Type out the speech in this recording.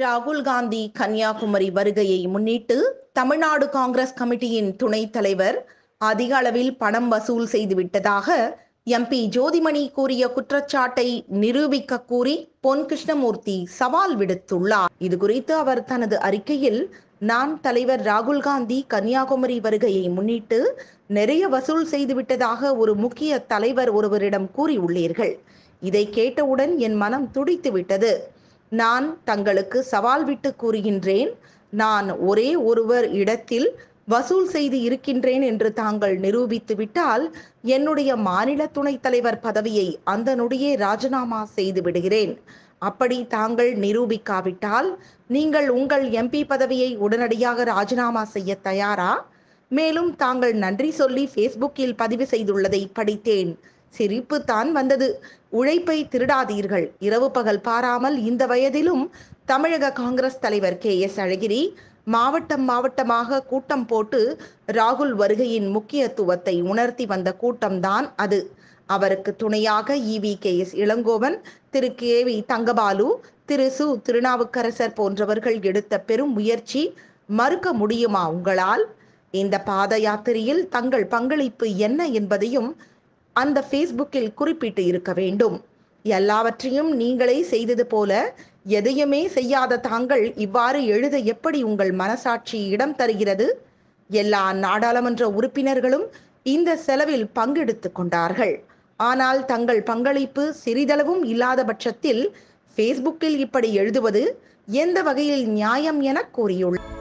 ராகுல் காந்தி கன்னியாகுமரி வருகையை முன்னிட்டு தமிழ்நாடு காங்கிரஸ் கமிட்டியின் துணைத் தலைவர் அதிக அளவில் பணம் வசூல் செய்துவிட்டதாக எம்பி ஜோதிமணி கூறிய குற்றச்சாட்டை நிரூபிக்க கூறி பொன் கிருஷ்ணமூர்த்தி சவால் விடுத்துள்ளார் இதுகுறித்து அவர் தனது அறிக்கையில் நான் தலைவர் ராகுல் காந்தி கன்னியாகுமரி வருகையை முன்னிட்டு நிறைய வசூல் செய்துவிட்டதாக ஒரு முக்கிய தலைவர் ஒருவரிடம் கூறியுள்ளீர்கள் இதை கேட்டவுடன் என் மனம் துடித்துவிட்டது நான் தங்களுக்கு சவால் விட்டு கூறுகின்றேன் நான் ஒரே ஒருவர் இடத்தில் வசூல் செய்து இருக்கின்றேன் என்று தாங்கள் நிரூபித்து விட்டால் என்னுடைய மாநில துணைத் தலைவர் பதவியை அந்த நொடியே ராஜினாமா செய்து விடுகிறேன் அப்படி தாங்கள் நிரூபிக்காவிட்டால் நீங்கள் உங்கள் எம்பி பதவியை உடனடியாக ராஜினாமா செய்ய தயாரா மேலும் தாங்கள் நன்றி சொல்லி ஃபேஸ்புக்கில் பதிவு செய்துள்ளதை படித்தேன் சிரிப்பு தான் வந்தது உழைப்பை திருடாதீர்கள் இரவு பகல் பாராமல் இந்த வயதிலும் தமிழக காங்கிரஸ் தலைவர் கே எஸ் அழகிரி மாவட்டம் மாவட்டமாக கூட்டம் போட்டு ராகுல் வருகையின் முக்கியத்துவத்தை உணர்த்தி வந்த கூட்டம்தான் அது அவருக்கு துணையாக E V K S Elangovan Thiru K V Thangabalu Thiru Su Thirunavukkarasar போன்றவர்கள் எடுத்த பெரும் முயற்சி மறுக்க முடியுமா உங்களால் இந்த பாத யாத்திரையில் தங்கள் பங்களிப்பு என்ன என்பதையும் அந்த ஃபேஸ்புக்கில் குறிப்பிட்டு இருக்க வேண்டும் எல்லாவற்றையும் நீங்களே செய்தது போல எதையுமே செய்யாத தாங்கள் இவ்வாறு எழுத எப்படி உங்கள் மனசாட்சி இடம் தருகிறது எல்லா நாடாளுமன்ற உறுப்பினர்களும் இந்த செலவில் பங்கெடுத்து கொண்டார்கள் ஆனால் தங்கள் பங்களிப்பு சிறிதளவும் இல்லாத பட்சத்தில் ஃபேஸ்புக்கில் இப்படி எழுதுவது எந்த வகையில் நியாயம் என கூறியுள்ளார்